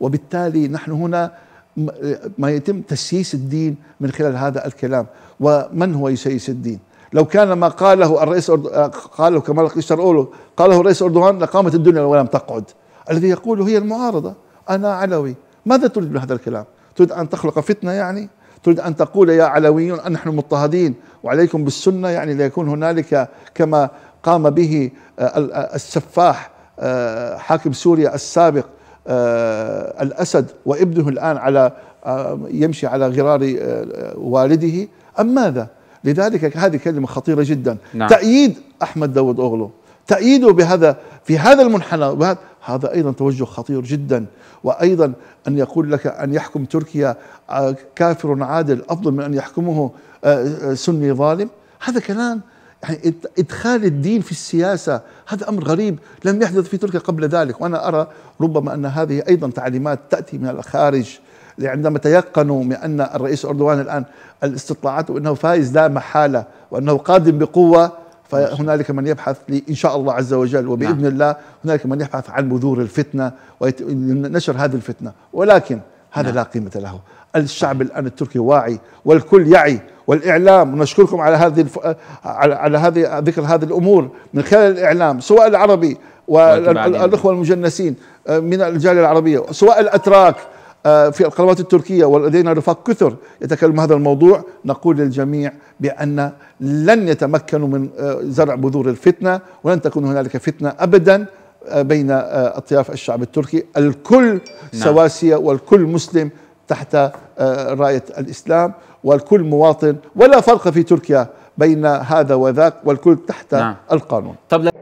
وبالتالي نحن هنا ما يتم تسييس الدين من خلال هذا الكلام ومن هو يسيس الدين لو كان ما قاله الرئيس آه، قاله كمال قشترقولو قاله الرئيس أردوغان لقامت الدنيا ولم تقعد الذي يقول هي المعارضة أنا علوي ماذا تريد من هذا الكلام تريد أن تخلق فتنة يعني تريد أن تقول يا علويون أن نحن مضطهدين وعليكم بالسنة يعني ليكون هنالك كما قام به آه، آه، السفاح حاكم سوريا السابق آه، الأسد وابنه الآن على آه، يمشي على غرار آه، والده أم ماذا لذلك هذه كلمة خطيرة جدا نعم. تأييد أحمد داود أغلو تأييده بهذا في هذا المنحنى هذا أيضا توجه خطير جدا وأيضا أن يقول لك أن يحكم تركيا كافر عادل أفضل من أن يحكمه سني ظالم هذا كلام يعني ادخال الدين في السياسه هذا امر غريب لم يحدث في تركيا قبل ذلك وانا ارى ربما ان هذه ايضا تعليمات تاتي من الخارج يعني عندما تيقنوا من ان الرئيس اردوغان الان الاستطلاعات وانه فائز لا محاله وانه قادم بقوه فهنالك من يبحث ان شاء الله عز وجل وباذن نعم. الله هنالك من يبحث عن بذور الفتنه ونشر هذه الفتنه ولكن هذا نعم. لا قيمة له الشعب الآن التركي واعي والكل يعي والإعلام نشكركم على هذه الف... على, على هذه ذكر هذه الأمور من خلال الإعلام سواء العربي والأخوة المجنسين آه، من الجالية العربية سواء الأتراك آه، في القنوات التركية ولدينا رفاق كثر يتكلم هذا الموضوع نقول للجميع بأن لن يتمكنوا من آه، زرع بذور الفتنة ولن تكون هنالك فتنة أبدا بين آه، أطياف الشعب التركي الكل نعم. سواسية والكل مسلم تحت آه، راية الإسلام والكل مواطن ولا فرق في تركيا بين هذا وذاك والكل تحت نعم. القانون